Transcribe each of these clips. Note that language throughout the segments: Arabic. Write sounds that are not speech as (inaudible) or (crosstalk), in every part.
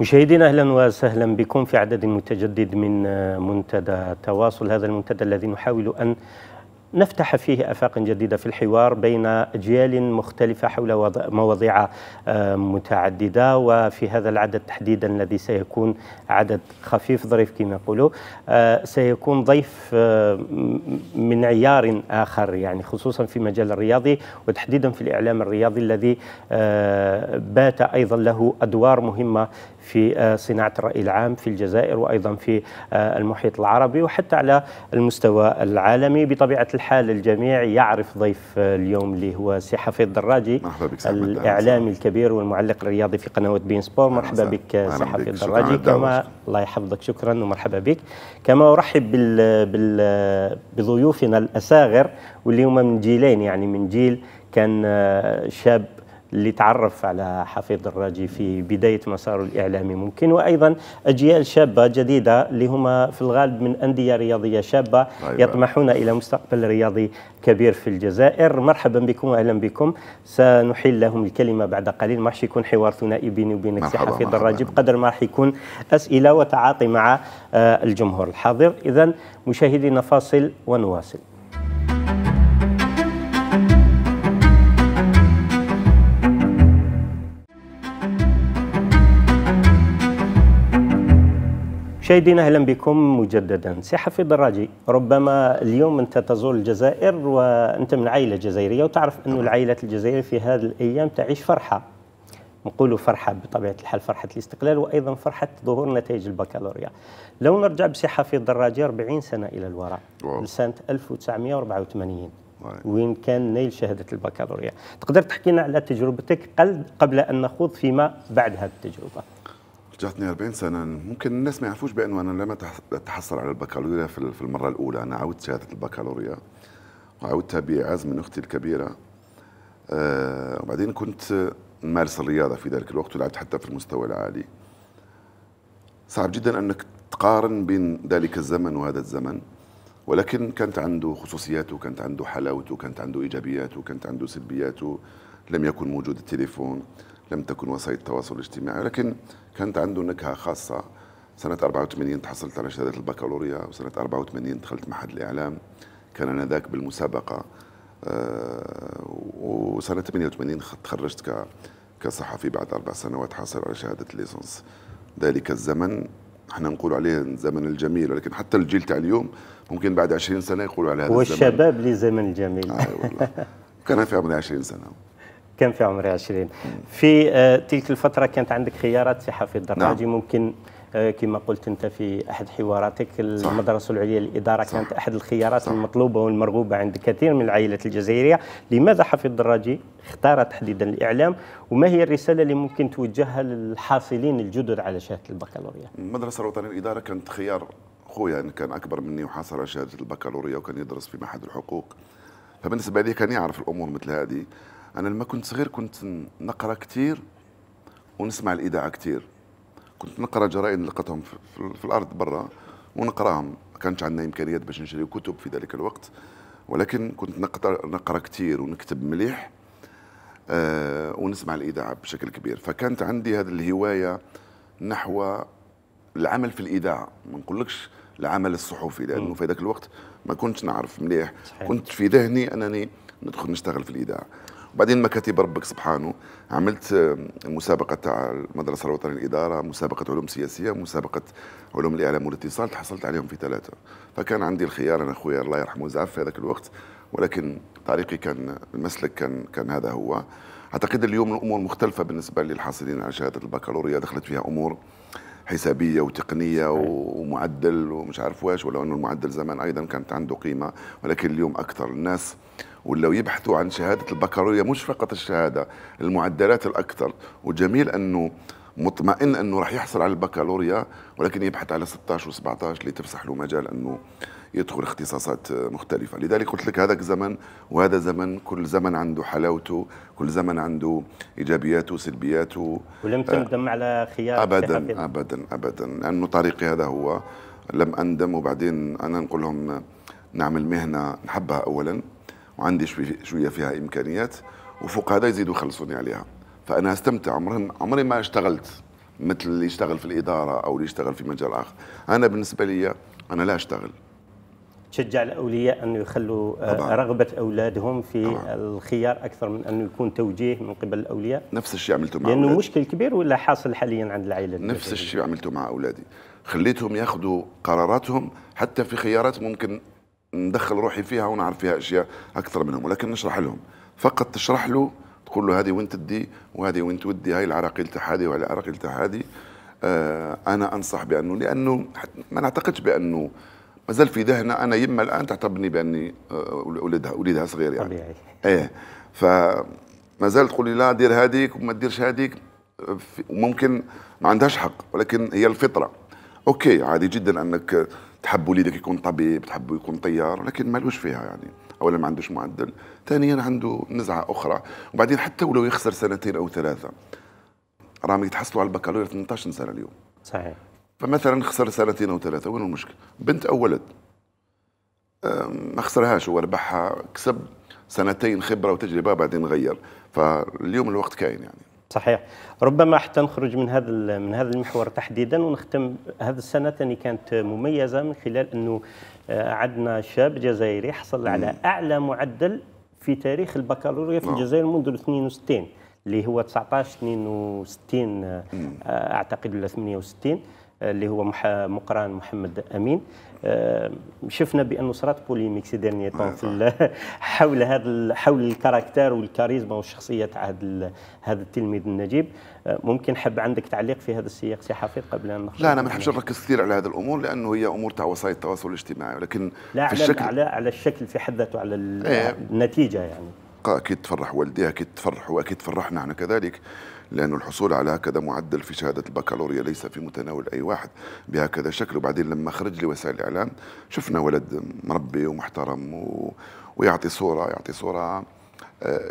مشاهدينا اهلا وسهلا بكم في عدد متجدد من منتدى تواصل هذا المنتدى الذي نحاول ان نفتح فيه افاق جديده في الحوار بين اجيال مختلفه حول مواضيع آه، متعدده وفي هذا العدد تحديدا الذي سيكون عدد خفيف ظريف كما يقولوا آه، سيكون ضيف آه، من عيار اخر يعني خصوصا في مجال الرياضي وتحديدا في الاعلام الرياضي الذي بات ايضا له ادوار مهمه في آه، صناعه الراي العام في الجزائر وايضا في آه، المحيط العربي وحتى على المستوى العالمي بطبيعه الحال الجميع يعرف ضيف آه، اليوم اللي هو سي حفيظ دراجي الاعلامي الكبير والمعلق الرياضي في قناه بين سبور مرحبا بك سي حفيظ دراجي كما الله يحفظك شكرا ومرحبا بك كما ارحب بال... بال... بضيوفنا الاساغر واللي هما من جيلين يعني من جيل كان شاب اللي تعرف على حفيظ الراجي في بداية مساره الإعلامي ممكن وأيضا أجيال شابة جديدة اللي هما في الغالب من أندية رياضية شابة أيوة. يطمحون إلى مستقبل رياضي كبير في الجزائر مرحبا بكم وأهلا بكم سنحيل لهم الكلمة بعد قليل ما راح يكون حوار ثنائي بيني وبينك سي حفيظ الراجي بقدر ما راح يكون أسئلة وتعاطي مع آه، الجمهور الحاضر إذا مشاهدينا فاصل ونواصل مشاهدينا اهلا بكم مجددا سي حفيظ الراجي ربما اليوم انت تزور الجزائر وانت من عائله جزائريه وتعرف أن العائلات الجزائريه في هذه الايام تعيش فرحه نقولوا فرحه بطبيعه الحال فرحه الاستقلال وايضا فرحه ظهور نتائج البكالوريا لو نرجع بسي حفيظ الراجي 40 سنه الى الوراء لسنه 1984 وين كان نيل شهاده البكالوريا تقدر تحكي لنا على تجربتك قبل ان نخوض فيما بعد هذه التجربه جاتني 40 سنه ممكن الناس ما يعرفوش بانه انا لم اتحصل على البكالوريا في المره الاولى انا عودت شهاده البكالوريا وعودتها بعزم من اختي الكبيره آه وبعدين كنت نمارس الرياضه في ذلك الوقت ولعبت حتى في المستوى العالي صعب جدا انك تقارن بين ذلك الزمن وهذا الزمن ولكن كانت عنده خصوصياته كانت عنده حلاوته كانت عنده ايجابياته كانت عنده سلبياته لم يكن موجود التليفون لم تكن وسائل التواصل الاجتماعي ولكن كانت عنده نكهة خاصة سنة 84 تحصلت على شهادة البكالوريا وسنة 84 دخلت معهد الإعلام كان أنا ذاك بالمسابقة آه، وسنة 88 تخرجت كصحفي بعد أربع سنوات حاصل على شهادة الليسونس ذلك الزمن احنا نقول عليه الزمن الجميل ولكن حتى الجيل تاع اليوم ممكن بعد 20 سنه يقولوا على هذا الزمن والشباب لزمن جميل آه والله (laughs) كان في عمري 20 سنه كان في عمري 20 في آه، تلك الفتره كانت عندك خيارات في حفيظ الدراجي نعم. ممكن آه، كما قلت انت في احد حواراتك المدرسه العليا للاداره صح. كانت احد الخيارات صح. المطلوبه والمرغوبه عند كثير من العائلات الجزائريه لماذا حفيظ الدراجي اختار تحديدا الاعلام وما هي الرساله اللي ممكن توجهها للحاصلين الجدد على شهاده البكالوريا المدرسه الوطنيه للاداره كانت خيار خويا يعني كان اكبر مني وحصل شهاده البكالوريا وكان يدرس في معهد الحقوق فبالنسبه لي كان يعرف الامور مثل هذه انا لما كنت صغير كنت نقرا كثير ونسمع الاذاعه كثير كنت نقرا جرائد نلقطهم في, في الارض برا ونقراهم ما كانش عندنا امكانيات باش نشري كتب في ذلك الوقت ولكن كنت نقرا كثير ونكتب مليح آه ونسمع الاذاعه بشكل كبير فكانت عندي هذه الهوايه نحو العمل في الاذاعه ما نقولكش العمل الصحفي لانه في ذاك الوقت ما كنتش نعرف مليح صحيح. كنت في ذهني انني ندخل نشتغل في الاذاعه وبعدين مكاتب ربك سبحانه عملت مسابقه تاع المدرسه الوطنيه للاداره مسابقه علوم سياسيه مسابقه علوم الاعلام والاتصال تحصلت عليهم في ثلاثه فكان عندي الخيار انا خويا الله يرحمه زعف في هذاك الوقت ولكن طريقي كان المسلك كان كان هذا هو اعتقد اليوم الامور مختلفه بالنسبه للحاصلين على شهاده البكالوريا دخلت فيها امور حسابيه وتقنيه ومعدل ومش عارف واش ولو انه المعدل زمان ايضا كانت عنده قيمه ولكن اليوم اكثر الناس ولو يبحثوا عن شهادة البكالوريا مش فقط الشهادة المعدلات الأكثر وجميل أنه مطمئن أنه راح يحصل على البكالوريا ولكن يبحث على 16 و17 لتفسح له مجال أنه يدخل اختصاصات مختلفة لذلك قلت لك هذاك زمن وهذا زمن كل زمن عنده حلاوته كل زمن عنده إيجابياته سلبياته ولم آه، تندم على خيار أبدا أبدا أبدا لأنه طريقي هذا هو لم أندم وبعدين أنا نقول لهم نعمل مهنة نحبها أولا وعندي شويه فيها امكانيات وفوق هذا يزيدوا يخلصوني عليها فانا استمتع عمري عمري ما اشتغلت مثل اللي يشتغل في الاداره او اللي يشتغل في مجال اخر انا بالنسبه لي انا لا اشتغل تشجع الاولياء انه يخلوا آه، طبعاً. رغبه اولادهم في طبعاً. الخيار اكثر من انه يكون توجيه من قبل الاولياء نفس الشيء عملته مع لانه مشكل كبير ولا حاصل حاليا عند العائله نفس الشيء عملته مع اولادي خليتهم ياخذوا قراراتهم حتى في خيارات ممكن ندخل روحي فيها ونعرف فيها اشياء اكثر منهم ولكن نشرح لهم فقط تشرح له تقول له هذه وين تدي وهذه وين تودي هاي العراقيل تاع هذه وهاي العراقيل تاع هذه آه انا انصح بانه لانه ما نعتقدش بانه مازال في ذهن انا يما الان تعتبرني باني آه، ولدها ولدها صغير يعني طبيعي ايه فمازال تقول لي لا دير هذيك وما ديرش هذيك آه، ممكن ما عندهاش حق ولكن هي الفطره اوكي عادي جدا انك تحب وليدك يكون طبيب تحبه يكون طيار ولكن مالوش فيها يعني اولا ما عندوش معدل ثانيا عنده نزعه اخرى وبعدين حتى ولو يخسر سنتين او ثلاثه راهم يتحصلوا على البكالوريا 18 سنه اليوم صحيح فمثلا خسر سنتين او ثلاثه وين المشكل بنت او ولد ما خسرهاش هو ربحها كسب سنتين خبره وتجربه بعدين غير فاليوم الوقت كاين يعني صحيح ربما حتى نخرج من هذا من هذا المحور تحديدا ونختم هذه السنه ثاني كانت مميزه من خلال انه آه، عندنا شاب جزائري حصل على اعلى معدل في تاريخ البكالوريا في الجزائر منذ 62 اللي هو 19 62 آه، اعتقد ولا آه، 68 اللي هو مقران محمد امين آه، شفنا بانه صارت بوليميك سي ديرني طون نعم. في (laughs) حول هذا حول الكاركتر والكاريزما والشخصيه تاع هذا هذا التلميذ النجيب آه، ممكن حب عندك تعليق في هذا السياق سي حفيظ قبل ان نخرج لا انا ما نحبش نركز كثير على هذه الامور لانه هي امور تاع وسائل التواصل الاجتماعي ولكن لا في على الشكل على, على الشكل في حد ذاته على إيه. النتيجه يعني اكيد تفرح والديها اكيد تفرحوا اكيد تفرحنا احنا كذلك لأن الحصول على هكذا معدل في شهادة البكالوريا ليس في متناول أي واحد بهكذا شكل وبعدين لما خرج لوسائل الإعلام شفنا ولد مربي ومحترم و... ويعطي صورة يعطي صورة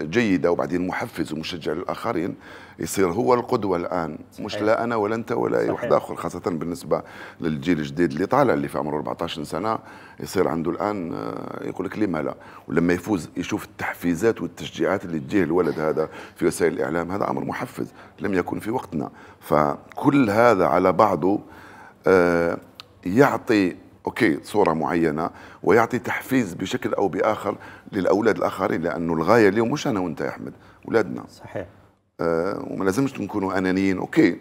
جيدة وبعدين محفز ومشجع للآخرين يصير هو القدوة الآن صحيح. مش لا أنا ولا أنت ولا أي واحد آخر خاصة بالنسبة للجيل الجديد اللي طالع اللي في عمره 14 سنة يصير عنده الآن آه، يقول لك لما لا ولما يفوز يشوف التحفيزات والتشجيعات اللي تجيه الولد هذا في وسائل الإعلام هذا أمر محفز لم يكن في وقتنا فكل هذا على بعضه آه، يعطي اوكي صوره معينه ويعطي تحفيز بشكل او باخر للاولاد الاخرين لانه الغايه اليوم مش انا وانت يا احمد اولادنا صحيح آه وما لازمش نكونوا انانيين اوكي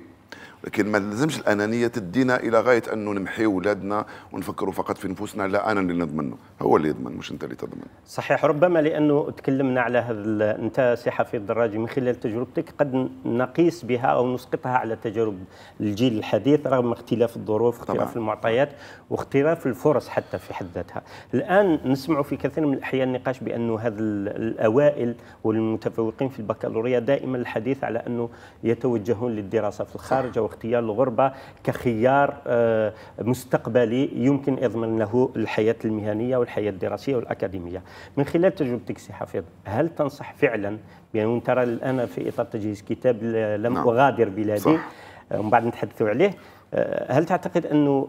لكن ما لازمش الانانيه تدينا الى غايه انه نمحي ولادنا ونفكروا فقط في نفوسنا لا انا اللي نضمنه هو اللي يضمن مش انت اللي تضمن صحيح ربما لانه تكلمنا على هذا انت صحفي الدراجي من خلال تجربتك قد نقيس بها او نسقطها على تجارب الجيل الحديث رغم اختلاف الظروف اختلاف طبعا. المعطيات واختلاف الفرص حتى في حد ذاتها الان نسمع في كثير من الاحيان نقاش بانه هذا الاوائل والمتفوقين في البكالوريا دائما الحديث على انه يتوجهون للدراسه في الخارج واغتيال الغربه كخيار آه، مستقبلي يمكن يضمن له الحياه المهنيه والحياه الدراسيه والاكاديميه من خلال تجربتك سي حفيظ هل تنصح فعلا بان يعني ترى الان في اطار تجهيز كتاب لم نعم. اغادر بلادي صح. آه، ومن بعد نتحدثوا عليه آه، هل تعتقد انه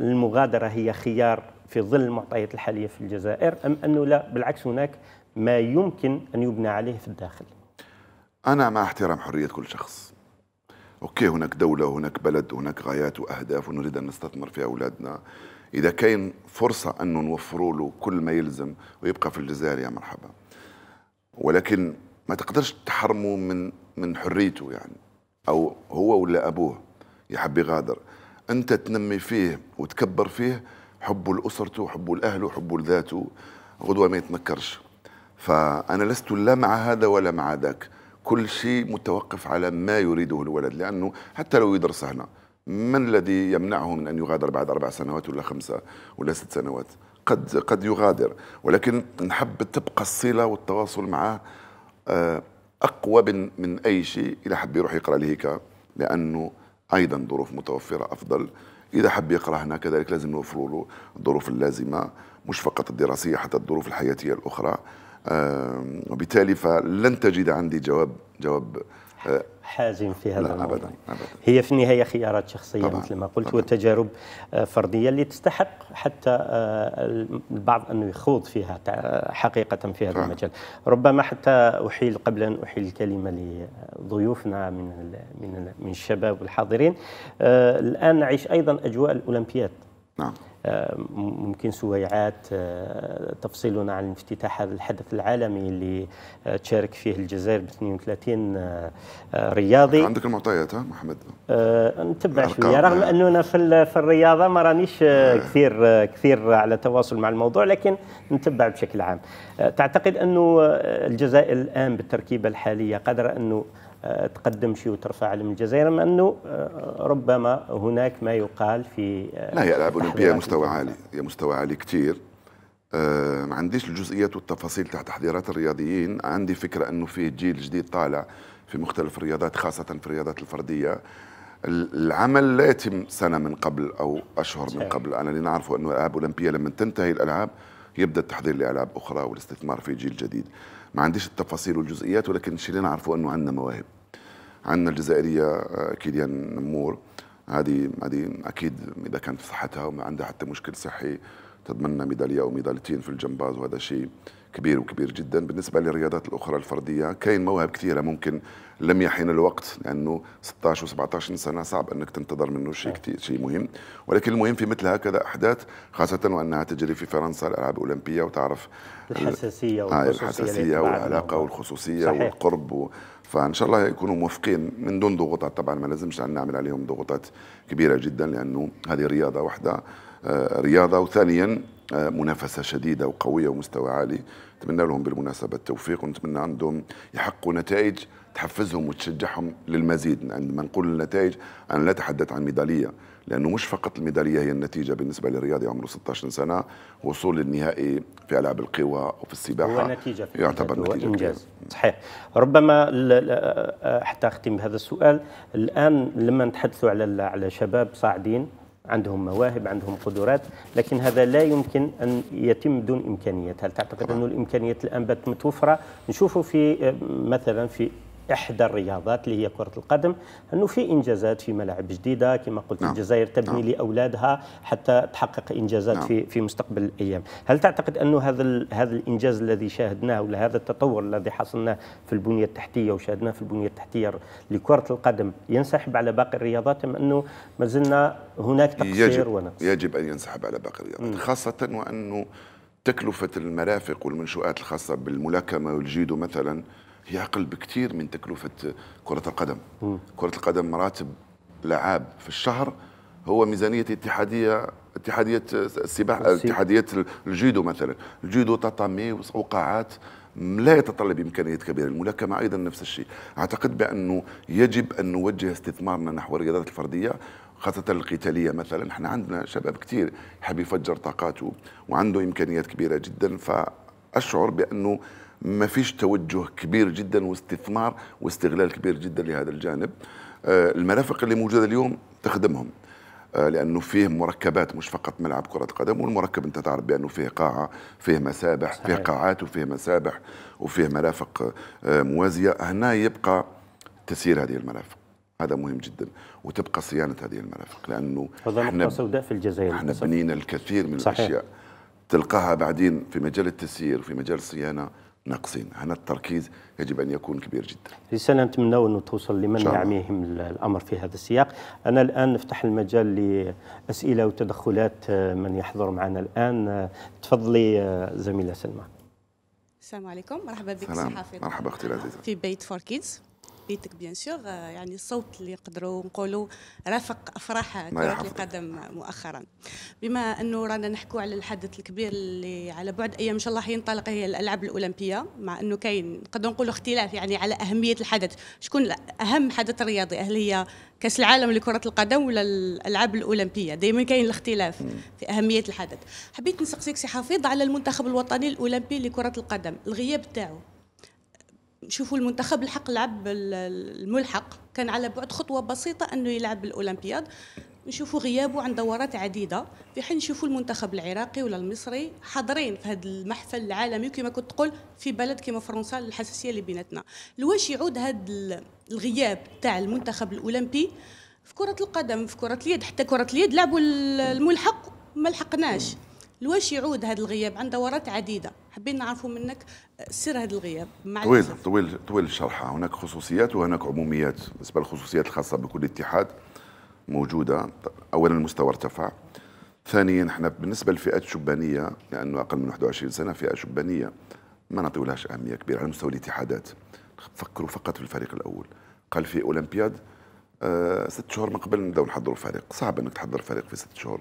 المغادره هي خيار في ظل المعطيات الحاليه في الجزائر ام انه لا بالعكس هناك ما يمكن ان يبنى عليه في الداخل؟ انا مع احترام حريه كل شخص اوكي هناك دوله وهناك بلد وهناك غايات واهداف ونريد ان نستثمر في اولادنا اذا كاين فرصه انه نوفروا له كل ما يلزم ويبقى في الجزائر يا مرحبا ولكن ما تقدرش تحرمه من من حريته يعني او هو ولا ابوه يحب يغادر انت تنمي فيه وتكبر فيه حبه لاسرته حبه لاهله حبه لذاته غدوه ما يتنكرش فانا لست لا مع هذا ولا مع ذاك كل شيء متوقف على ما يريده الولد لأنه حتى لو يدرس هنا من الذي يمنعه من أن يغادر بعد أربع سنوات ولا خمسة ولا ست سنوات قد قد يغادر ولكن نحب تبقى الصلة والتواصل معه آه، أقوى من, من أي شيء إذا حب يروح يقرأ لهيكا لأنه أيضا ظروف متوفرة أفضل إذا حب يقرأ هنا كذلك لازم نوفر له الظروف اللازمة مش فقط الدراسية حتى الظروف الحياتية الأخرى وبالتالي فلن تجد عندي جواب جواب آه، حازم في هذا لا الموضوع أبداً أبداً. هي في النهاية خيارات شخصية طبعاً مثل ما قلت طبعاً وتجارب آه، فردية اللي تستحق حتى آه، البعض أنه يخوض فيها حقيقة في هذا طبعاً. المجال ربما حتى أحيل قبل أن أحيل الكلمة لضيوفنا من من من الشباب والحاضرين الآن نعيش أيضا أجواء الأولمبياد نعم آه، ممكن سويعات آه، تفصيلنا عن افتتاح هذا الحدث العالمي اللي آه، تشارك فيه الجزائر ب 32 رياضي عندك المعطيات ها محمد نتبع شويه رغم اننا في في الرياضه ما رانيش نعم. كثير كثير على تواصل مع الموضوع لكن نتبع بشكل عام تعتقد انه الجزائر الان بالتركيبه الحاليه قادره انه تقدم شيء وترفع علم الجزائر أم أنه آه، ربما هناك ما يقال في آه، لا هي ألعاب أولمبية مستوى عالي هي مستوى عالي كثير آه، ما عنديش الجزئيات والتفاصيل تاع تحضيرات الرياضيين عندي فكرة أنه فيه جيل جديد طالع في مختلف الرياضات خاصة في الرياضات الفردية العمل لا يتم سنة من قبل أو أشهر من قبل أنا اللي نعرفه أنه الألعاب الأولمبية لما تنتهي الألعاب يبدا التحضير لالعاب اخرى والاستثمار في جيل جديد ما عنديش التفاصيل والجزئيات ولكن الشيء اللي نعرفه انه عندنا مواهب عندنا الجزائريه كيليان مور هذه هذه اكيد اذا كانت في صحتها وما عندها حتى مشكل صحي تضمننا ميداليه أو ميدالتين في الجمباز وهذا شيء كبير وكبير جدا بالنسبه للرياضات الاخرى الفرديه كاين مواهب كثيره ممكن لم يحين الوقت لانه 16 و17 سنه صعب انك تنتظر منه شيء نعم. كثير شيء مهم ولكن المهم في مثل هكذا احداث خاصه وانها تجري في فرنسا الالعاب الاولمبيه وتعرف الحساسيه والخصوصيه الحساسيه والعلاقه والخصوصيه صحيح. والقرب و... فان شاء الله يكونوا موفقين من دون ضغوطات طبعا ما لازمش نعمل عليهم ضغوطات كبيره جدا لانه هذه رياضه واحده آه، رياضه وثانيا آه، منافسه شديده وقويه ومستوى عالي نتمنى لهم بالمناسبه التوفيق ونتمنى عندهم يحققوا نتائج تحفزهم وتشجعهم للمزيد عندما نقول النتائج انا لا اتحدث عن ميداليه لانه مش فقط الميداليه هي النتيجه بالنسبه للرياضي عمره 16 سنه وصول للنهائي في العاب القوى وفي السباحه هو نتيجه في يعتبر نتيجه انجاز صحيح ربما حتى اختم بهذا السؤال الان لما نتحدثوا على على شباب صاعدين عندهم مواهب عندهم قدرات لكن هذا لا يمكن أن يتم دون إمكانيات هل تعتقد أن الإمكانيات الآن بات متوفرة نشوفه في مثلا في احدى الرياضات اللي هي كره القدم انه في انجازات في ملاعب جديده كما قلت نعم. الجزائر تبني نعم. لاولادها حتى تحقق انجازات نعم. في في مستقبل الايام هل تعتقد انه هذا هذا الانجاز الذي شاهدناه ولا هذا التطور الذي حصلناه في البنيه التحتيه وشاهدناه في البنيه التحتيه لكره القدم ينسحب على باقي الرياضات ام انه ما زلنا هناك تقصير ونقص يجب ان ينسحب على باقي الرياضات خاصه وانه تكلفه المرافق والمنشآت الخاصه بالملاكمه والجيدو مثلا هي أقل بكثير من تكلفة كرة القدم م. كرة القدم مراتب لعاب في الشهر هو ميزانية اتحادية اتحادية السباحة اتحادية الجودو مثلا الجودو تطامي وقاعات لا يتطلب امكانيات كبيره الملاكمه ايضا نفس الشيء اعتقد بانه يجب ان نوجه استثمارنا نحو الرياضات الفرديه خاصة القتالية مثلا احنا عندنا شباب كثير يحب يفجر طاقاته وعنده إمكانيات كبيرة جدا فأشعر بأنه ما فيش توجه كبير جدا واستثمار واستغلال كبير جدا لهذا الجانب آه، المرافق اللي موجوده اليوم تخدمهم آه، لانه فيه مركبات مش فقط ملعب كره قدم والمركب انت تعرف بانه فيه قاعه فيه مسابح صحيح. فيه قاعات وفيه مسابح وفيه مرافق آه، موازيه هنا يبقى تسيير هذه المرافق هذا مهم جدا وتبقى صيانه هذه المرافق لانه احنا سوداء في الجزائر احنا بنينا الكثير من صحيح. الاشياء تلقاها بعدين في مجال التسيير وفي مجال الصيانه ناقصين هنا التركيز يجب ان يكون كبير جدا. رساله نتمنى انه توصل لمن يعميهم الامر في هذا السياق. انا الان نفتح المجال لاسئله وتدخلات آه، من يحضر معنا الان. آه، تفضلي آه، زميله سلمى. السلام عليكم، مرحبا بك سي حافظ. مرحبا اختي العزيزه. في بيت فور كيدز. بيتك بيان سور آه، يعني الصوت اللي نقدروا نقولوا رافق افراح كره القدم مؤخرا بما انه رانا نحكوا على الحدث الكبير اللي على بعد ايام ان شاء الله حينطلق هي الالعاب الاولمبيه مع انه كاين نقدر نقولوا اختلاف يعني على اهميه الحدث شكون اهم حدث رياضي هل هي كاس العالم لكره القدم ولا الالعاب الاولمبيه دائما كاين الاختلاف في اهميه الحدث حبيت نسقسيك سي حفيظ على المنتخب الوطني الاولمبي لكره القدم الغياب تاعو شوفوا المنتخب الحق لعب الملحق كان على بعد خطوه بسيطه انه يلعب بالاولمبياد نشوفوا غيابه عن دورات عديده في حين نشوفوا المنتخب العراقي ولا المصري حاضرين في هذا المحفل العالمي كما كنت تقول في بلد كما فرنسا الحساسيه اللي بيناتنا لواش يعود هذا الغياب تاع المنتخب الاولمبي في كره القدم في كره اليد حتى كره اليد لعبوا الملحق ما لحقناش لواش يعود هذا الغياب عن دورات عديده حابين نعرفوا منك آه، سر هذا الغياب مع طويل طويل طويل الشرح هناك خصوصيات وهناك عموميات بالنسبه للخصوصيات الخاصه بكل اتحاد موجوده اولا المستوى ارتفع ثانيا احنا بالنسبه للفئات الشبانيه لانه اقل من 21 سنه فئه شبانيه ما نعطيولهاش اهميه كبيره على مستوى الاتحادات فكروا فقط في الفريق الاول قال في اولمبياد آه ست شهور من قبل نبداو نحضروا الفريق صعب انك تحضر فريق في ست شهور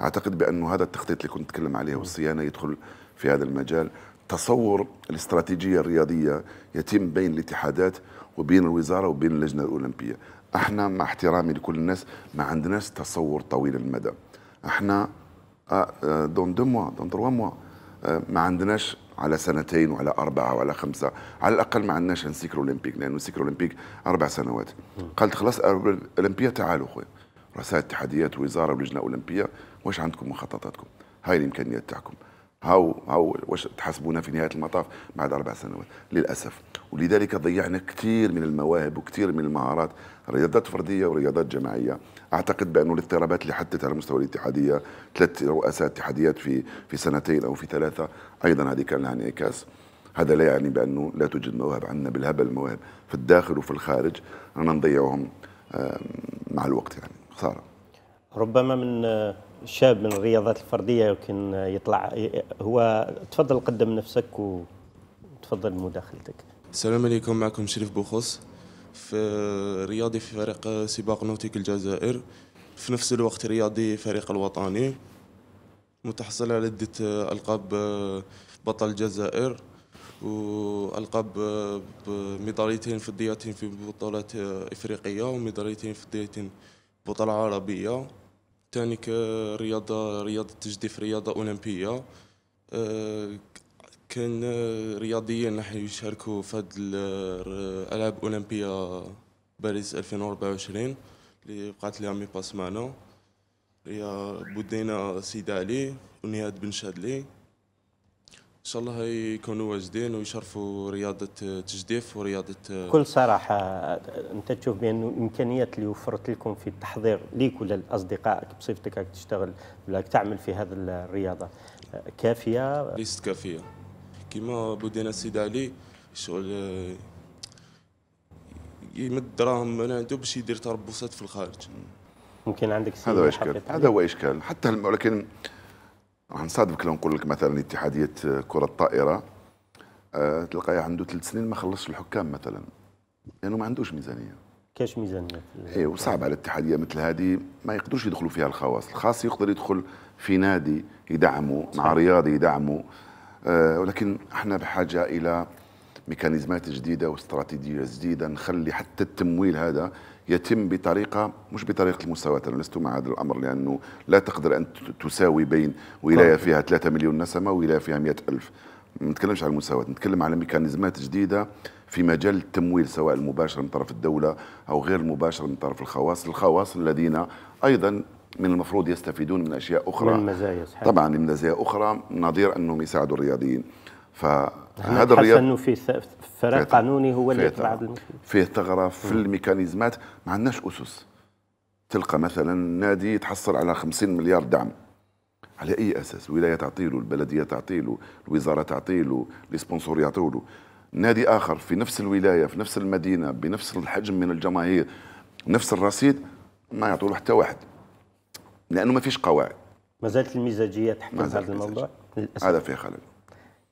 اعتقد بانه هذا التخطيط اللي كنت نتكلم عليه والصيانه يدخل في هذا المجال تصور الاستراتيجية الرياضية يتم بين الاتحادات وبين الوزارة وبين اللجنة الأولمبية احنا مع احترامي لكل الناس ما عندناش تصور طويل المدى احنا دون دو موا دون تروا موا ما عندناش على سنتين وعلى أربعة وعلى خمسة على الأقل ما عندناش نسيكر أولمبيك لأنه سيكر أولمبيك أربع سنوات قالت خلاص آه، أولمبية تعالوا خويا رؤساء اتحاديات وزارة ولجنة أولمبية واش عندكم مخططاتكم هاي الإمكانيات تاعكم هاو هاو واش تحاسبونا في نهايه المطاف بعد اربع سنوات للاسف ولذلك ضيعنا كثير من المواهب وكثير من المهارات رياضات فرديه ورياضات جماعيه اعتقد بانه الاضطرابات اللي حدثت على مستوى الاتحاديه ثلاث رؤساء اتحاديات في في سنتين او في ثلاثه ايضا هذه كان لها انعكاس هذا لا يعني بانه لا توجد مواهب عندنا بالهبل المواهب في الداخل وفي الخارج رانا نضيعهم مع الوقت يعني خساره ربما من شاب من الرياضات الفرديه يمكن يطلع هو تفضل قدم نفسك وتفضل مداخلتك السلام عليكم معكم شريف بوخص في رياضي في فريق سباق نوتيك الجزائر في نفس الوقت رياضي فريق الوطني متحصل على عدة ألقاب بطل الجزائر وألقاب بميداليتين فضيتين في بطولات إفريقية وميداليتين فضيتين بطولة عربية ثاني كرياضه رياضه تجديف رياضه اولمبيه آه، كان رياضيين راح يشاركوا في هاد الالعاب آه، الاولمبيه باريس 2024 اللي بقات لي مي باس معنا هي بودينا سيدة علي ونهاد بن شادلي ان شاء الله يكونوا واجدين ويشرفوا رياضه تجديف ورياضه بكل صراحه انت تشوف بانه الامكانيات اللي وفرت لكم في التحضير ليك ولا لاصدقائك بصفتك راك تشتغل ولا تعمل في هذه الرياضه كافيه ليست كافيه كما بودينا السيد علي شغل آه، يمد دراهم من عنده باش يدير تربصات في الخارج ممكن عندك هذا هو اشكال هذا هو اشكال حتى ولكن راح نصادفك لو نقول لك مثلا اتحاديه كره الطائره أه تلقاه عنده ثلاث سنين ما خلصش الحكام مثلا لانه يعني ما عندوش ميزانيه كاش ميزانيه اي وصعب على الاتحاديه مثل هذه ما يقدروش يدخلوا فيها الخواص الخاص يقدر يدخل في نادي يدعمه مع رياضي يدعمه آه، ولكن احنا بحاجه الى ميكانيزمات جديده واستراتيجيه جديده نخلي حتى التمويل هذا يتم بطريقة مش بطريقة المساواة أنا لست مع هذا الأمر لأنه لا تقدر أن تساوي بين ولاية فيها 3 مليون نسمة وولاية فيها 100 ألف ما نتكلمش على المساواة نتكلم على ميكانيزمات جديدة في مجال التمويل سواء المباشر من طرف الدولة أو غير المباشر من طرف الخواص الخواص الذين أيضا من المفروض يستفيدون من أشياء أخرى من مزايا طبعا من مزايا أخرى نظير أنهم يساعدوا الرياضيين فهذا الرياض انه فيه فراغ قانوني هو اللي يطلع فيه ثغره في الميكانيزمات ما عندناش اسس تلقى مثلا نادي يتحصل على 50 مليار دعم على اي اساس الولايه تعطي له البلديه تعطي له الوزاره تعطي له السبونسور يعطي له نادي اخر في نفس الولايه في نفس المدينه بنفس الحجم من الجماهير نفس الرصيد ما يعطوا له حتى واحد لانه ما فيش قواعد ما زالت المزاجيه تحكم هذا الموضوع هذا فيه خلل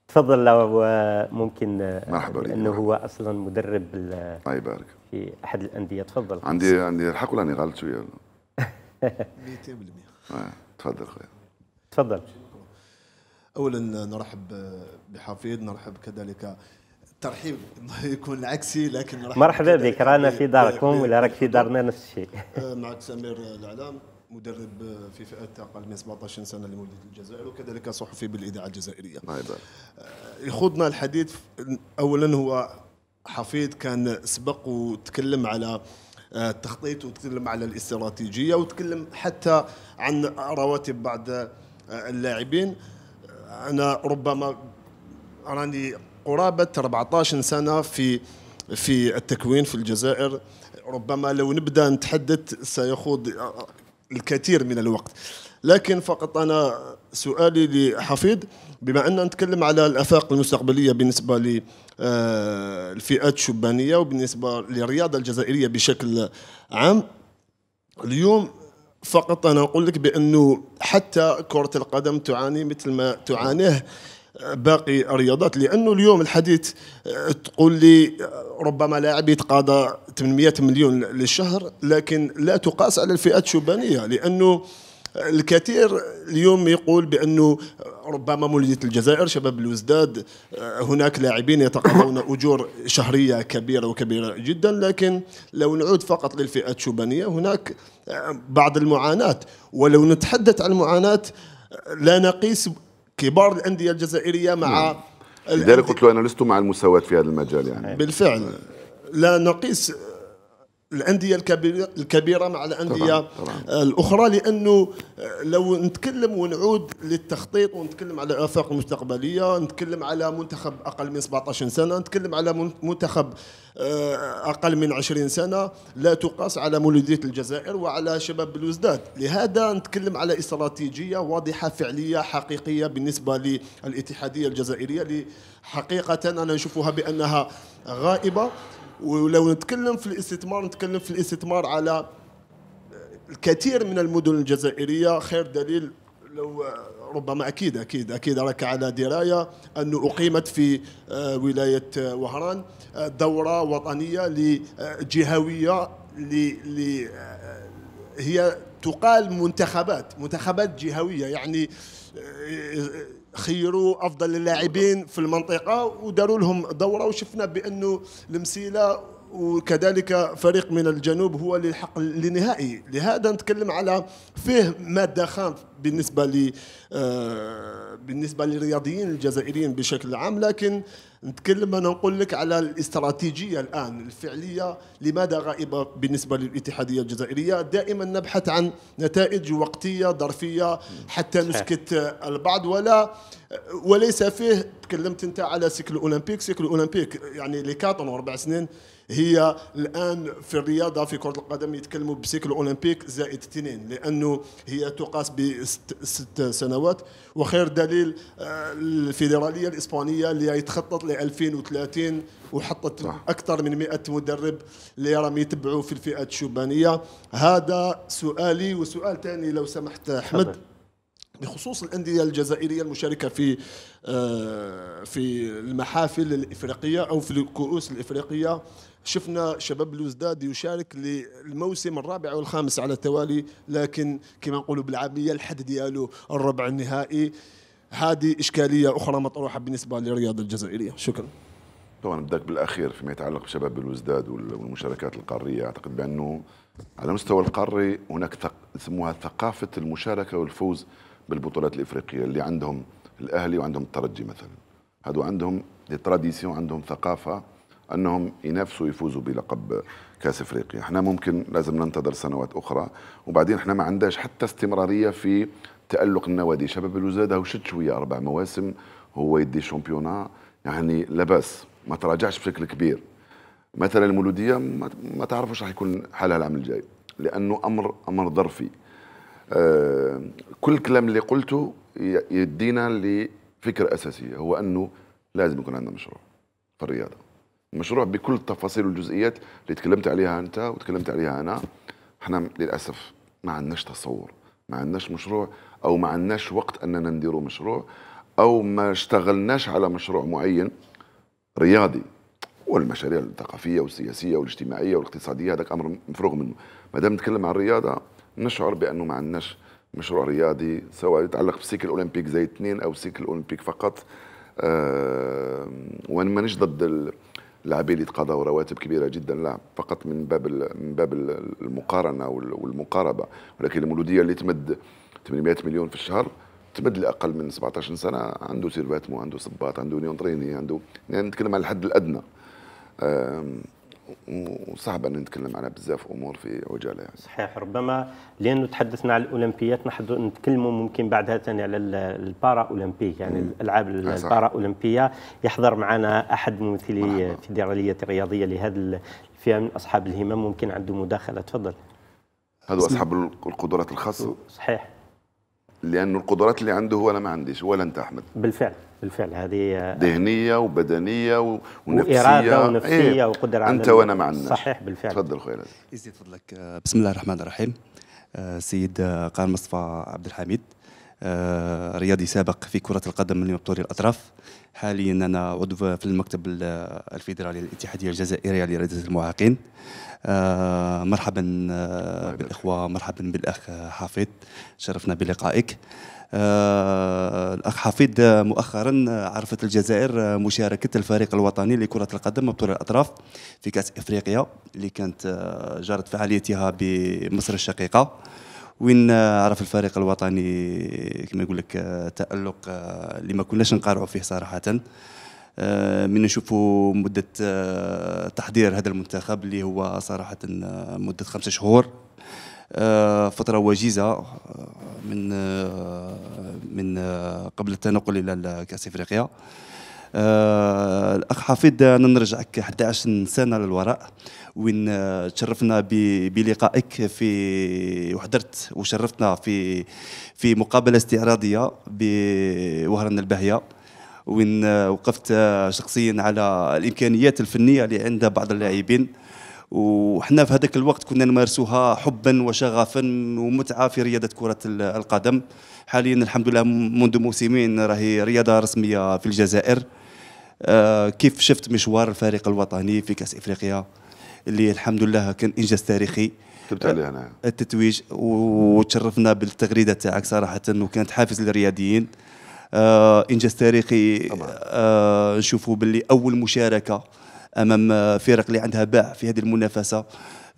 تفضل لو آه، ممكن آه، مرحبا انه هو اصلا مدرب آه، الله يبارك في احد الانديه تفضل عندي عندي الحق ولا غلط شويه 200% تفضل خويا تفضل اولا نرحب بحفيظ نرحب كذلك الترحيب يكون العكسي لكن مرحبا بك رانا في داركم ولا راك في دارنا نفس الشيء معك سمير الاعلام مدرب في فئه اقل من 17 سنه لمولوديه الجزائر وكذلك صحفي بالاذاعه الجزائريه. آه، يخوضنا الحديث اولا هو حفيد كان سبق وتكلم على آه، التخطيط وتكلم على الاستراتيجيه وتكلم حتى عن رواتب بعض آه، اللاعبين انا ربما راني قرابه 14 سنه في في التكوين في الجزائر ربما لو نبدا نتحدث سيخوض الكثير من الوقت لكن فقط أنا سؤالي لحفيظ بما أننا نتكلم على الآفاق المستقبلية بالنسبة للفئات آه، الشبانية وبالنسبة للرياضة الجزائرية بشكل عام اليوم فقط أنا أقول لك بأنه حتى كرة القدم تعاني مثل ما تعانيه باقي الرياضات لانه اليوم الحديث آه، تقول لي آه، ربما لاعب يتقاضى 800 مليون للشهر لكن لا تقاس على الفئات الشبانيه لانه الكثير اليوم يقول بانه ربما مولوديه الجزائر شباب الوزداد آه، هناك لاعبين يتقاضون (coughs) اجور شهريه كبيره وكبيره جدا لكن لو نعود فقط للفئات الشبانيه هناك بعض المعاناه ولو نتحدث عن المعاناه لا نقيس كبار الانديه الجزائريه مع نعم. لذلك قلت له انا لست مع المساواه في هذا المجال يعني بالفعل لا نقيس الانديه الكبيره الكبيره مع الانديه طبعا. طبعا. الاخرى لانه لو نتكلم ونعود للتخطيط ونتكلم على الافاق المستقبليه نتكلم على منتخب اقل من 17 سنه نتكلم على منتخب آه، اقل من 20 سنه لا تقاس على مولوديه الجزائر وعلى شباب بلوزداد لهذا نتكلم على استراتيجيه واضحه فعليه حقيقيه بالنسبه للاتحاديه الجزائريه اللي حقيقه انا نشوفها بانها غائبه ولو نتكلم في الاستثمار نتكلم في الاستثمار على الكثير من المدن الجزائريه خير دليل لو ربما اكيد اكيد اكيد راك على درايه انه اقيمت في آه، ولايه آه، وهران آه، دوره وطنيه جهويه ل هي تقال منتخبات منتخبات جهويه يعني خيروا افضل اللاعبين في المنطقه وداروا لهم دوره وشفنا بانه المسيله وكذلك فريق من الجنوب هو اللي حق لنهائي لهذا نتكلم على فيه ماده خام بالنسبه ل آه، بالنسبه للرياضيين الجزائريين بشكل عام لكن نتكلم انا نقول لك على الاستراتيجيه الان الفعليه لماذا غائبه بالنسبه للاتحاديه الجزائريه دائما نبحث عن نتائج وقتيه ظرفيه حتى نسكت البعض ولا وليس فيه تكلمت انت على سيكل اولمبيك سيكل اولمبيك يعني لكاتون اربع سنين هي الان في الرياضه في كره القدم يتكلموا بسيكل اولمبيك زائد اثنين لانه هي تقاس بست سنوات وخير دليل آه، الفيدراليه الاسبانيه اللي يتخطط ل 2030 وحطت صح. اكثر من 100 مدرب اللي راهم يتبعوا في الفئات الشبانيه هذا سؤالي وسؤال ثاني لو سمحت احمد بخصوص الانديه الجزائريه المشاركه في آه، في المحافل الافريقيه او في الكؤوس الافريقيه شفنا شباب لوزداد يشارك للموسم الرابع والخامس على التوالي لكن كما نقولوا بالعاميه الحد ديالو الربع النهائي هذه اشكاليه اخرى مطروحه بالنسبه للرياضه الجزائريه شكرا طبعا بدك بالاخير فيما يتعلق بشباب الوزداد والمشاركات القاريه اعتقد بانه على مستوى القاري هناك يسموها ثقافه المشاركه والفوز بالبطولات الافريقيه اللي عندهم الاهلي وعندهم الترجي مثلا هذو عندهم دي تراديسيون عندهم ثقافه انهم ينافسوا يفوزوا بلقب كاس افريقيا احنا ممكن لازم ننتظر سنوات اخرى وبعدين احنا ما عندناش حتى استمراريه في تالق النوادي شباب الوزاده هو شد شويه اربع مواسم هو يدي شامبيونا يعني لاباس ما تراجعش بشكل كبير مثلا المولوديه ما تعرفوش راح يكون حالها العام الجاي لانه امر امر ظرفي آه كل كلام اللي قلته يدينا لفكره اساسيه هو انه لازم يكون عندنا مشروع في الرياضه مشروع بكل التفاصيل والجزئيات اللي تكلمت عليها انت وتكلمت عليها انا احنا للاسف ما عندناش تصور ما عندناش مشروع او ما عندناش وقت اننا نديروا مشروع او ما اشتغلناش على مشروع معين رياضي والمشاريع الثقافيه والسياسيه والاجتماعيه والاقتصاديه هذاك امر مفروغ منه ما دام نتكلم عن الرياضه نشعر بانه ما عندناش مشروع رياضي سواء يتعلق بالسيكل الاولمبيك زي اثنين او السيكل الاولمبيك فقط أه وانا مانيش ضد اللي تقاضوا رواتب كبيره جدا لا فقط من باب من باب المقارنه والمقاربه ولكن المولوديه اللي تمد 800 مليون في الشهر تمد لاقل من 17 سنه عنده سيرفاتمو عنده صباط عنده تريني عنده يعني نتكلم على الحد الادنى وصعب ان نتكلم على بزاف امور في عجاله يعني. صحيح ربما لانه تحدثنا على الاولمبيات نتكلموا ممكن بعدها ثاني على البارا اولمبيك يعني مم. الالعاب آه، البارا اولمبيه يحضر معنا احد ممثلي الفيدراليه الرياضيه لهذا الفئه من اصحاب الهمم ممكن عنده مداخله تفضل هذو اصحاب القدرات الخاصه صحيح لأن القدرات اللي عنده هو أنا ما عنديش ولا أنت أحمد بالفعل بالفعل هذه آه، ذهنية وبدنية ونفسية وإرادة إيه، ونفسية إيه وقدرة أنت وأنا ما عندناش صحيح بالفعل تفضل خويا يزيد فضلك آه، بسم الله الرحمن الرحيم السيد آه، قال مصطفى عبد الحميد آه، رياضي سابق في كرة القدم من مبتوري الأطراف حاليا أنا عضو في المكتب الفيدرالي الاتحادية الجزائرية لرياضة المعاقين آه، آه، مرحبا بالإخوة مرحبا بالأخ حافظ شرفنا بلقائك الاخ حفيد مؤخرا عرفت الجزائر مشاركه الفريق الوطني لكره القدم بطولة الاطراف في كاس افريقيا اللي كانت جرت فعاليتها بمصر الشقيقه وين عرف الفريق الوطني كما يقول لك تالق اللي آه، ما كناش نقارعوا فيه صراحه آه، من نشوفوا مده آه، تحضير هذا المنتخب اللي هو صراحه مده خمسة شهور فترة وجيزة من من قبل التنقل إلى كأس إفريقيا الأخ حفيظ أنا نرجعك 11 سنة للوراء وين آه، تشرفنا بلقائك في وحضرت وشرفتنا في في مقابله استعراضيه بوهران الباهيه وين آه، وقفت آه، شخصيا على الامكانيات الفنيه اللي عند بعض اللاعبين وحنا في هذاك الوقت كنا نمارسوها حبا وشغفا ومتعه في رياضه كره القدم حاليا الحمد لله منذ موسمين راهي رياضه رسميه في الجزائر كيف شفت مشوار الفريق الوطني في كاس افريقيا اللي الحمد لله كان انجاز تاريخي كتبت عليها انا التتويج وتشرفنا بالتغريده تاعك صراحه وكانت حافز للرياضيين آه انجاز تاريخي آه نشوفوا باللي اول مشاركه امام فرق اللي عندها باع في هذه المنافسه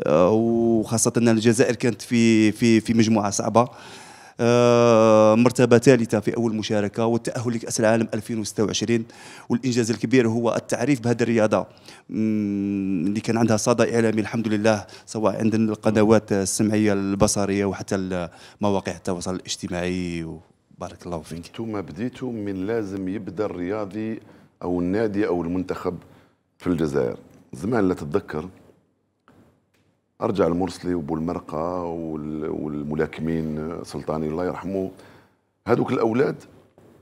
آه وخاصه ان الجزائر كانت في في في مجموعه صعبه آه، مرتبة ثالثة في أول مشاركة والتأهل لكأس العالم 2026 والإنجاز الكبير هو التعريف بهذه الرياضة اللي كان عندها صدى إعلامي الحمد لله سواء عند القنوات السمعية البصرية وحتى مواقع التواصل الاجتماعي بارك الله فيك انتم بديتوا من لازم يبدا الرياضي او النادي او المنتخب في الجزائر زمان لا تتذكر ارجع المرسلي وبولمرقه والملاكمين سلطاني الله يرحمه هذوك الاولاد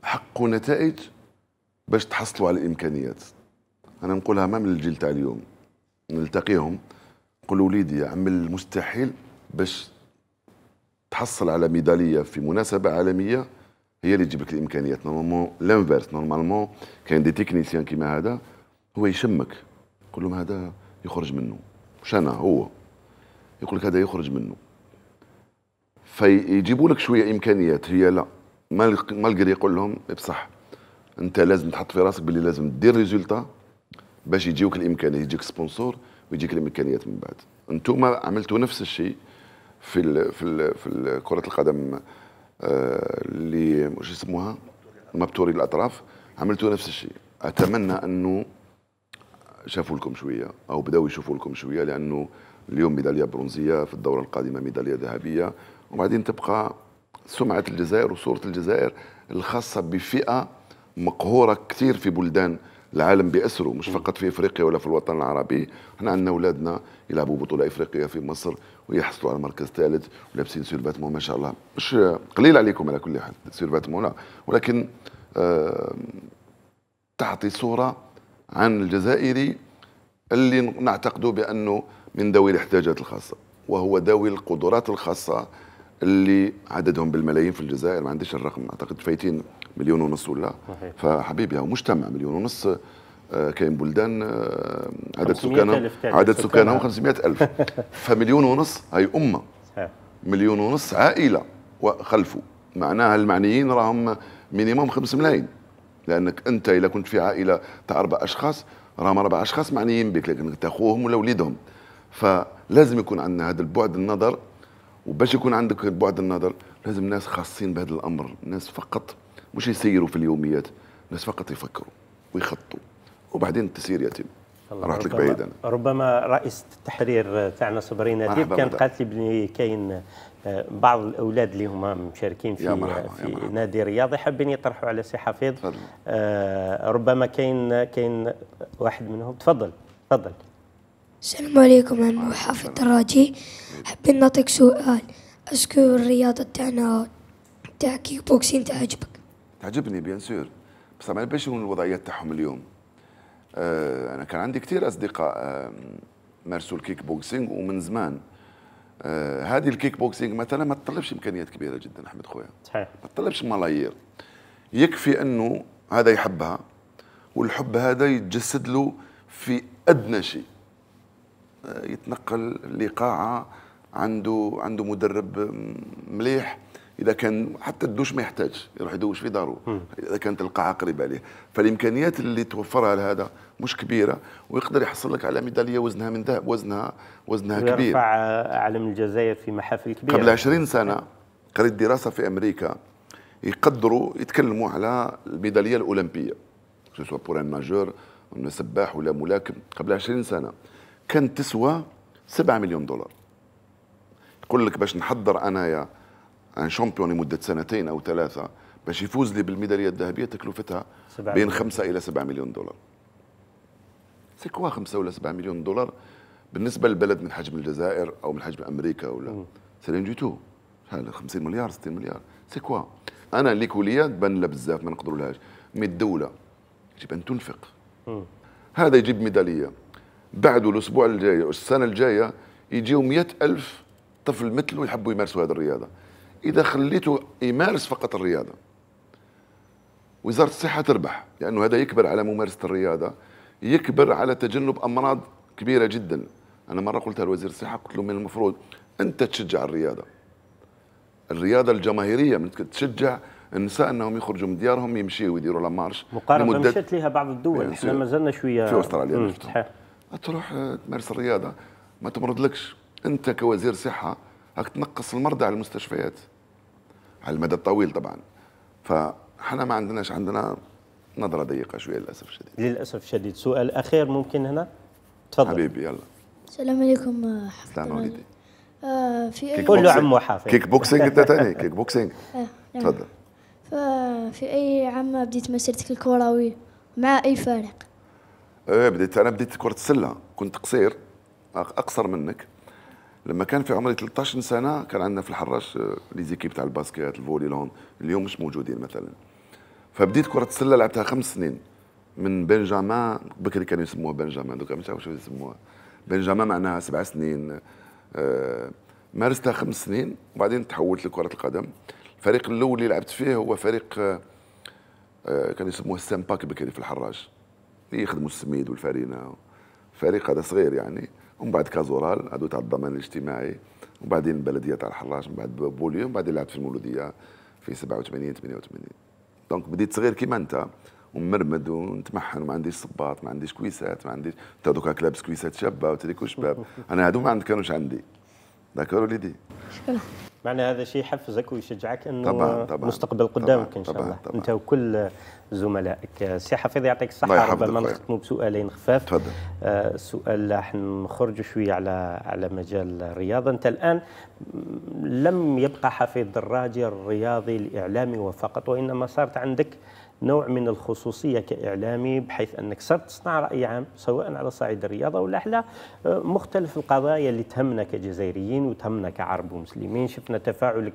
حققوا نتائج باش تحصلوا على الامكانيات انا نقولها ما من الجيل تاع اليوم نلتقيهم نقول وليدي عمل المستحيل باش تحصل على ميداليه في مناسبه عالميه هي اللي تجيب لك الامكانيات نورمالمون لانفيرس نورمالمون كاين دي تكنيسيان كيما هذا هو يشمك كلهم هذا يخرج منه مش انا هو يقول لك هذا يخرج منه فيجيبوا لك شويه امكانيات هي لا القري يقول لهم بصح انت لازم تحط في راسك باللي لازم دير ريزولتا باش يجيوك الامكانيات يجيك سبونسور ويجيك الامكانيات من بعد انتم عملتوا نفس الشيء في الـ في الـ في كره القدم آه، اللي آه واش يسموها مبتوري الاطراف عملتوا نفس الشيء اتمنى انه شافوا لكم شويه او بداوا يشوفوا لكم شويه لانه اليوم ميداليه برونزيه في الدوره القادمه ميداليه ذهبيه وبعدين تبقى سمعه الجزائر وصوره الجزائر الخاصه بفئه مقهوره كثير في بلدان العالم باسره مش فقط في افريقيا ولا في الوطن العربي احنا عندنا اولادنا يلعبوا بطوله افريقيه في مصر ويحصلوا على مركز ثالث ولابسين سيرفاتمون ما شاء الله مش قليل عليكم على كل حال سيرفاتمون لا ولكن آه، تعطي صوره عن الجزائري اللي نعتقد بانه من ذوي الاحتياجات الخاصه وهو ذوي القدرات الخاصه اللي عددهم بالملايين في الجزائر ما عنديش الرقم اعتقد فايتين مليون ونص ولا فحبيبي مجتمع مليون ونص آه، كاين بلدان آه، عدد سكانهم عدد سكانهم 500 ألف (laughs) فمليون ونص هي أمة مليون ونص عائلة وخلفه معناها المعنيين راهم مينيموم 5 ملايين لأنك أنت إذا كنت في عائلة تاع أربع أشخاص راهم أربع أشخاص معنيين بك لكن أنت أخوهم ولا وليدهم فلازم يكون عندنا هذا البعد النظر وباش يكون عندك البعد النظر لازم ناس خاصين بهذا الامر ناس فقط مش يسيروا في اليوميات ناس فقط يفكروا ويخطوا وبعدين التسيير يتم رحت لك بعيد انا ربما رئيس التحرير تاعنا صبرين اديب كان قالت لي بلي كاين آه، بعض الاولاد اللي هما مشاركين في في نادي رياضي حابين يطرحوا على سي حفيظ آه ربما كاين كاين واحد منهم تفضل تفضل السلام عليكم أنا حافظ الراجي حابين نعطيك سؤال اسكو الرياضة تاعنا تاع كيك بوكسين تعجبك؟ تعجبني بيان سور بصح ما نبيش الوضعية تاعهم اليوم آه أنا كان عندي كثير أصدقاء آه مارسوا الكيك بوكسينغ ومن زمان آه هذه الكيك بوكسينغ مثلا ما تطلبش إمكانيات كبيرة جدا أحمد خويا صحيح ما تطلبش ملايير يكفي أنه هذا يحبها والحب هذا يتجسد له في أدنى شيء يتنقل لقاعه عنده عنده مدرب مليح اذا كان حتى الدوش ما يحتاج يروح يدوش في داره اذا كانت القاعه قريبه عليه فالامكانيات اللي توفرها لهذا مش كبيره ويقدر يحصل لك على ميداليه وزنها من ذهب وزنها وزنها كبير يرفع علم الجزائر في محافل كبيره قبل 20 سنه قريت دراسه في امريكا يقدروا يتكلموا على الميداليه الاولمبيه سواء بور ان ماجور ولا سباح ولا ملاكم قبل 20 سنه كانت تسوى 7 مليون دولار يقول لك باش نحضر انايا ان شامبيون لمده سنتين او ثلاثه باش يفوز لي بالميداليه الذهبيه تكلفتها بين 5 الى 7 مليون دولار سي كوا 5 ولا 7 مليون دولار بالنسبه للبلد من حجم الجزائر او من حجم امريكا ولا سي رين دي تو 50 مليار 60 مليار سي كوا انا لي كليه تبان لها بزاف ما نقدرولهاش مي الدوله يجب ان تنفق هذا يجيب ميداليه بعده الاسبوع الجاي السنه الجايه يجيو مئة ألف طفل مثله يحبوا يمارسوا هذه الرياضه اذا خليته يمارس فقط الرياضه وزاره الصحه تربح لانه هذا يكبر على ممارسه الرياضه يكبر على تجنب امراض كبيره جدا انا مره قلتها لوزير الصحه قلت له من المفروض انت تشجع الرياضه الرياضه الجماهيريه من تشجع النساء انهم يخرجوا من ديارهم يمشيوا ويديروا لامارش مقارنه مشت لها بعض الدول إيه، احنا ما زلنا شويه في استراليا تروح تمارس الرياضه ما تمرضلكش انت كوزير صحه راك تنقص المرضى على المستشفيات على المدى الطويل طبعا فحنا ما عندناش عندنا نظره ضيقه شويه للاسف الشديد للاسف الشديد سؤال اخير ممكن هنا تفضل حبيبي يلا السلام عليكم السلام وليدي آه، في أي كله عم وحافظ كيك بوكسينج انت ثاني (laughs) كيك بوكسينج آه، نعم. تفضل في اي عام بديت مسيرتك الكرويه مع اي فريق؟ ايه بديت انا بديت كره السله كنت قصير اقصر منك لما كان في عمري 13 سنه كان عندنا في الحراش آه، ليزيكيب تاع الباسكيت الفولي لون اليوم مش موجودين مثلا فبديت كره السله لعبتها خمس سنين من بنجامان بكري كانوا يسموها بنجامان دوكا مش عارف شو يسموها بنجامان معناها سبع سنين آه، مارستها خمس سنين وبعدين تحولت لكره القدم الفريق الاول اللي لعبت فيه هو فريق كان آه، كانوا يسموه السامباك بكري في الحراش يخدموا السميد والفرينه فريق هذا صغير يعني ومن بعد كازورال هذو تاع الضمان الاجتماعي ومن بعدين البلديه تاع الحراج من بعد بوليو ومن بعدين لعبت في المولوديه في 87 88 دونك بديت صغير كيما انت ومرمد ونتمحن وما عنديش صباط ما عنديش كويسات ما عنديش انت دوكا لابس كويسات شابه وتريكو شباب (laughs) انا هذو ما عند كانوش عندي داكور وليدي معنى هذا شيء يحفزك ويشجعك انه طبعا طبعا مستقبل قدامك ان شاء الله طبعا انت وكل زملائك سي حفيظ يعطيك الصحه ربما نختموا بسؤالين خفاف تفضل آه سؤال راح نخرج شويه على على مجال الرياضه انت الان لم يبقى حفيظ الراجل الرياضي الاعلامي وفقط وانما صارت عندك نوع من الخصوصية كإعلامي بحيث أنك صرت تصنع رأي عام سواء على صعيد الرياضة ولا على آه، مختلف القضايا اللي تهمنا كجزائريين وتهمنا كعرب ومسلمين شفنا تفاعلك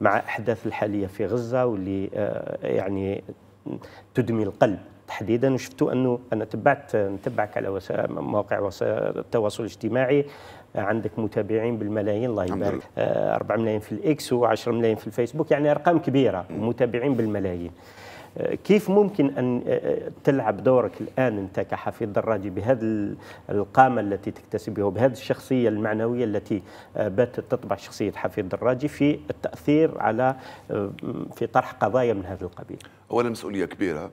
مع أحداث الحالية في غزة واللي آه، يعني تدمي القلب تحديدا وشفتوا انه انا تبعت نتبعك على مواقع التواصل الاجتماعي عندك متابعين بالملايين الله يبارك 4 آه، ملايين في الاكس و10 ملايين في الفيسبوك يعني ارقام كبيره متابعين بالملايين كيف ممكن أن آه، آه، تلعب دورك الآن أنت كحفيظ دراجي بهذه القامة التي تكتسب بها وبهذه الشخصية المعنوية التي آه، باتت تطبع شخصية حفيظ دراجي في التأثير على في طرح قضايا من هذا القبيل أولا مسؤولية كبيرة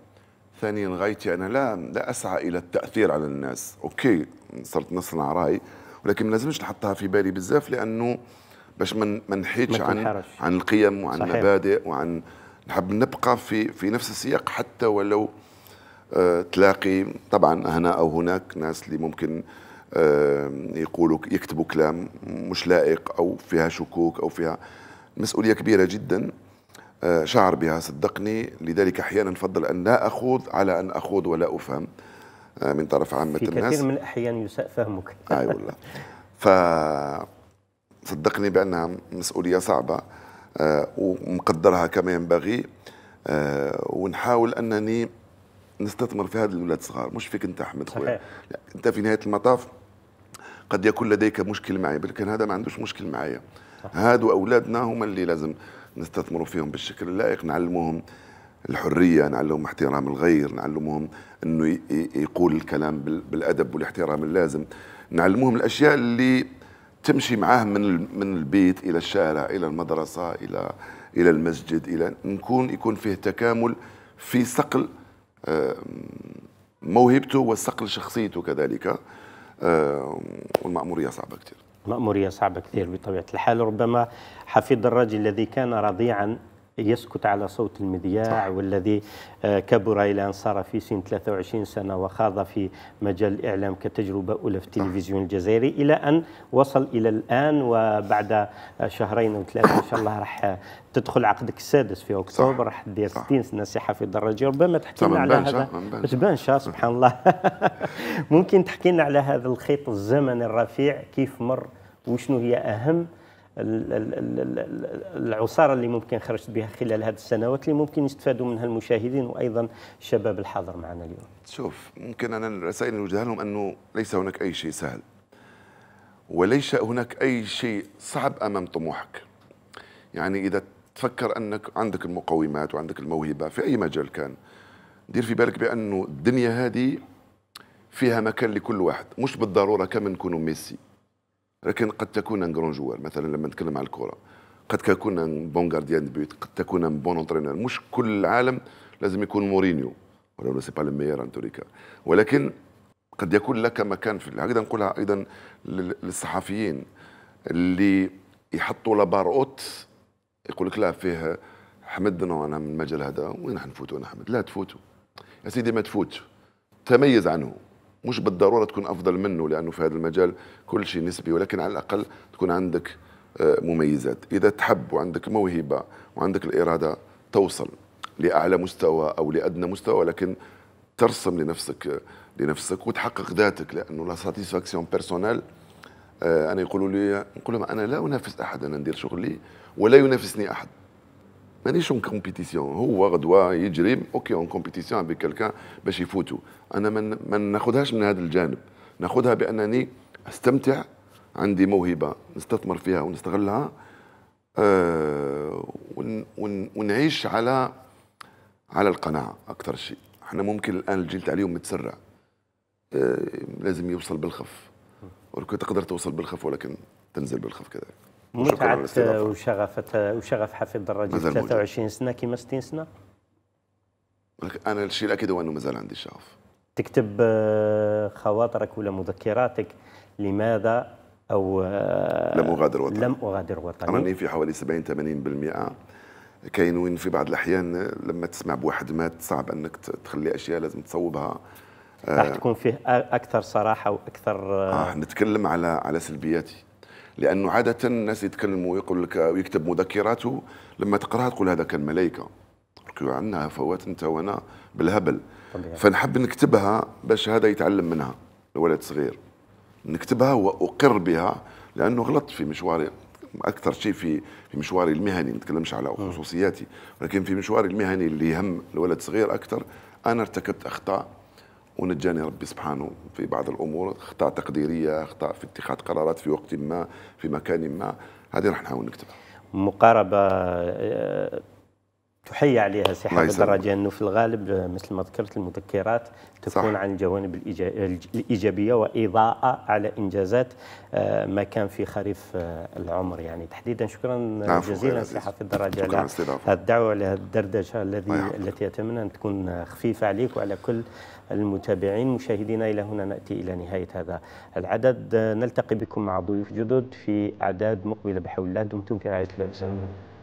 ثانيا غايتي أنا لا, لا أسعى إلى التأثير على الناس أوكي صرت نصنع رأي ولكن ما لازمش نحطها في بالي بزاف لأنه باش ما نحيدش عن عن القيم وعن المبادئ وعن نحب نبقى في في نفس السياق حتى ولو آه، تلاقي طبعا هنا او هناك ناس اللي ممكن آه، يقولوا يكتبوا كلام مش لائق او فيها شكوك او فيها مسؤوليه كبيره جدا آه، شعر بها صدقني لذلك احيانا افضل ان لا اخوض على ان اخوض ولا افهم من طرف عامه في الناس كثير من الاحيان يساء فهمك اي والله (laughs) ف صدقني بانها مسؤوليه صعبه آه، ومقدرها كما ينبغي آه، ونحاول انني نستثمر في هذا الاولاد الصغار مش فيك انت احمد خويا انت في نهايه المطاف قد يكون لديك مشكل معي لكن هذا ما عندوش مشكل معايا هادو اولادنا هما اللي لازم نستثمروا فيهم بالشكل اللائق نعلموهم الحريه نعلمهم احترام الغير نعلموهم انه يقول الكلام بالادب والاحترام اللازم نعلموهم الاشياء اللي تمشي معاه من من البيت الى الشارع الى المدرسه الى الى المسجد الى نكون يكون فيه تكامل في صقل موهبته وصقل شخصيته كذلك والمأمورية صعبة كثير مأمورية صعبة كثير بطبيعة الحال ربما حفيد الرجل الذي كان رضيعا يسكت على صوت المذياع صح. والذي آه، كبر إلى أن صار في سن 23 سنة وخاض في مجال الإعلام كتجربة أولى في التلفزيون الجزائري إلى أن وصل إلى الآن وبعد آه، شهرين أو ثلاثة إن شاء الله راح آه، تدخل عقدك السادس في أكتوبر راح دير 60 سنة في الدراجة ربما تحكي لنا على هذا تبانشا سبحان الله (laughs) ممكن تحكي لنا على هذا الخيط الزمني الرفيع كيف مر وشنو هي أهم العصاره اللي ممكن خرجت بها خلال هذه السنوات اللي ممكن يستفادوا منها المشاهدين وايضا الشباب الحاضر معنا اليوم. شوف ممكن انا الرسائل اللي نوجهها لهم انه ليس هناك اي شيء سهل. وليس هناك اي شيء صعب امام طموحك. يعني اذا تفكر انك عندك المقومات وعندك الموهبه في اي مجال كان دير في بالك بانه الدنيا هذه فيها مكان لكل واحد مش بالضروره كما نكونوا ميسي لكن قد تكون ان جرون جوار مثلا لما نتكلم على الكره قد تكون ان بون غارديان بيوت قد تكون ان بون اونترينور مش كل العالم لازم يكون مورينيو ولو سي با لو ميير ان توريكا ولكن قد يكون لك مكان في هكذا نقولها ايضا للصحفيين اللي يحطوا لابار اوت يقول لك لا فيه حمد نو نعم، انا من المجال هذا وين حنفوتوا انا حمد لا تفوتوا يا سيدي ما تفوت تميز عنه مش بالضروره تكون افضل منه لانه في هذا المجال كل شيء نسبي ولكن على الاقل تكون عندك آه، مميزات اذا تحب وعندك موهبه وعندك الاراده توصل لاعلى مستوى او لادنى مستوى ولكن ترسم لنفسك آه، لنفسك وتحقق ذاتك لانه لا ساتيسفاكسيون آه، بيرسونيل انا يقولوا لي نقول لهم انا لا انافس احد انا ندير شغلي ولا ينافسني احد مانيش اون كومبيتيسيون هو غدوه يجري اوكي اون كومبيتيسيون مع كالكان باش يفوتوا انا ما ناخذهاش من هذا الجانب ناخذها بانني استمتع عندي موهبه نستثمر فيها ونستغلها أه ون ون ونعيش على على القناعه اكثر شيء احنا ممكن الان الجيل تاع اليوم متسرع أه لازم يوصل بالخف تقدر توصل بالخف ولكن تنزل بالخف كذلك متعة وشغف وشغف حفيد الرجل 23 سنة كيما 60 سنة انا الشيء الاكيد هو انه مازال عندي الشغف تكتب آه، خواطرك ولا مذكراتك لماذا او آه، لم اغادر وطني لم اغادر وطني راني في حوالي 70 80% كاين وين في بعض الاحيان لما تسمع بواحد مات صعب انك تخلي اشياء لازم تصوبها راح تكون فيه اكثر صراحه واكثر آه،, آه نتكلم على على سلبياتي لانه عاده الناس يتكلموا ويقول لك ويكتب مذكراته لما تقراها تقول هذا كان ملائكه عندنا هفوات انت وانا بالهبل فنحب نكتبها باش هذا يتعلم منها الولد صغير نكتبها واقر بها لانه غلطت في مشواري اكثر شيء في في مشواري المهني ما نتكلمش على خصوصياتي ولكن في مشواري المهني اللي يهم الولد صغير اكثر انا ارتكبت اخطاء ونجاني ربي سبحانه في بعض الامور اخطاء تقديريه اخطاء في اتخاذ قرارات في وقت ما في مكان ما هذه راح نحاول نكتبها مقاربه آه، تحيى عليها سي حافظ الدراجي انه في الغالب آه، مثل ما ذكرت المذكرات تكون صح. عن الجوانب الايجابيه واضاءه على انجازات آه، ما كان في خريف العمر يعني تحديدا شكرا جزيلا سي حافظ الدراجي على هذه الدعوه لهذه الدردشه الذي التي اتمنى ان تكون خفيفه عليك وعلى كل المتابعين مشاهدينا إلى هنا نأتي إلى نهاية هذا العدد نلتقي بكم مع ضيوف جدد في أعداد مقبلة بحول الله دمتم في رعاية الله